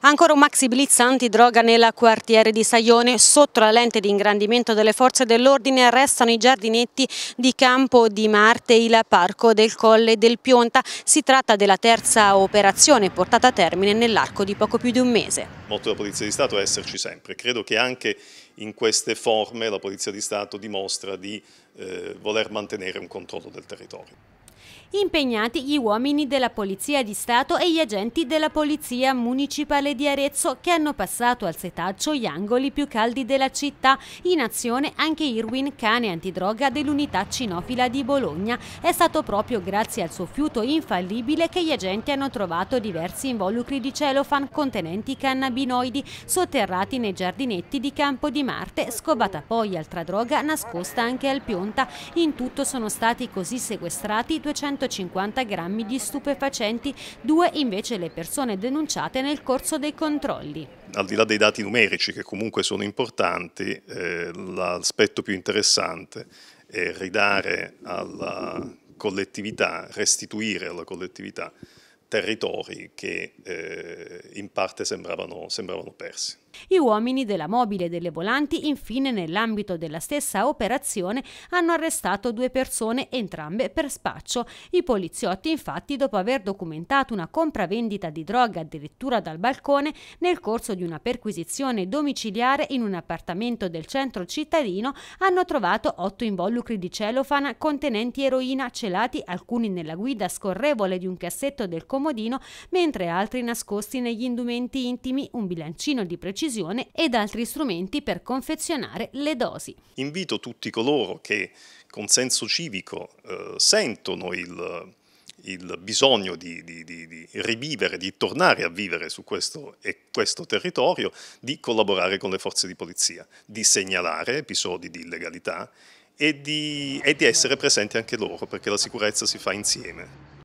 Ancora un maxi blitz antidroga nel quartiere di Saione. Sotto la lente di ingrandimento delle forze dell'ordine restano i giardinetti di Campo di Marte e il Parco del Colle del Pionta. Si tratta della terza operazione portata a termine nell'arco di poco più di un mese. Molto la Polizia di Stato è esserci sempre. Credo che anche in queste forme la Polizia di Stato dimostra di eh, voler mantenere un controllo del territorio. Impegnati gli uomini della Polizia di Stato e gli agenti della Polizia Municipale di Arezzo che hanno passato al setaccio gli angoli più caldi della città. In azione anche Irwin, cane antidroga dell'unità cinofila di Bologna. È stato proprio grazie al suo fiuto infallibile che gli agenti hanno trovato diversi involucri di celofan contenenti cannabinoidi sotterrati nei giardinetti di Campo di Marte, scovata poi altra droga nascosta anche al Pionta. In tutto sono stati così sequestrati 250 grammi di stupefacenti, due invece le persone denunciate nel corso dei controlli. Al di là dei dati numerici che comunque sono importanti, eh, l'aspetto più interessante è ridare alla collettività, restituire alla collettività territori che eh, in parte sembravano, sembravano persi. Gli uomini della mobile e delle volanti infine nell'ambito della stessa operazione hanno arrestato due persone entrambe per spaccio. I poliziotti infatti dopo aver documentato una compravendita di droga addirittura dal balcone nel corso di una perquisizione domiciliare in un appartamento del centro cittadino hanno trovato otto involucri di celofana contenenti eroina celati alcuni nella guida scorrevole di un cassetto del comodino mentre altri nascosti negli indumenti intimi, un bilancino di precisione precisione ed altri strumenti per confezionare le dosi. Invito tutti coloro che con senso civico eh, sentono il, il bisogno di, di, di, di, rivivere, di tornare a vivere su questo, questo, territorio, di collaborare con le forze di polizia, di segnalare episodi di illegalità e di e essere presenti anche loro, perché la sicurezza si fa insieme.